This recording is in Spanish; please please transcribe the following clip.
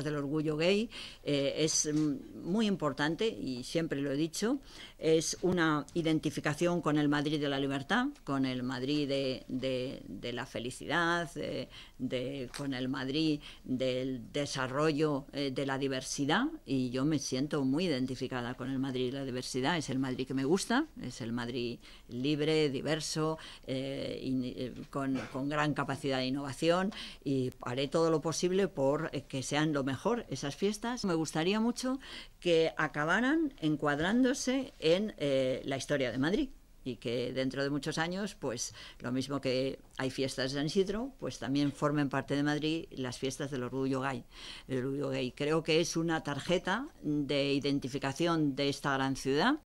del Orgullo Gay eh, es mm, muy importante y siempre lo he dicho, es una identificación con el Madrid de la libertad, con el Madrid de, de, de la felicidad, de, con el Madrid del desarrollo eh, de la diversidad y yo me siento muy identificada con el Madrid de la diversidad, es el Madrid que me gusta, es el Madrid libre, diverso, eh, con, con gran capacidad de innovación y haré todo lo posible por que sean los mejor esas fiestas. Me gustaría mucho que acabaran encuadrándose en eh, la historia de Madrid y que dentro de muchos años, pues lo mismo que hay fiestas de San Isidro, pues también formen parte de Madrid las fiestas del orgullo gay. orgullo gay creo que es una tarjeta de identificación de esta gran ciudad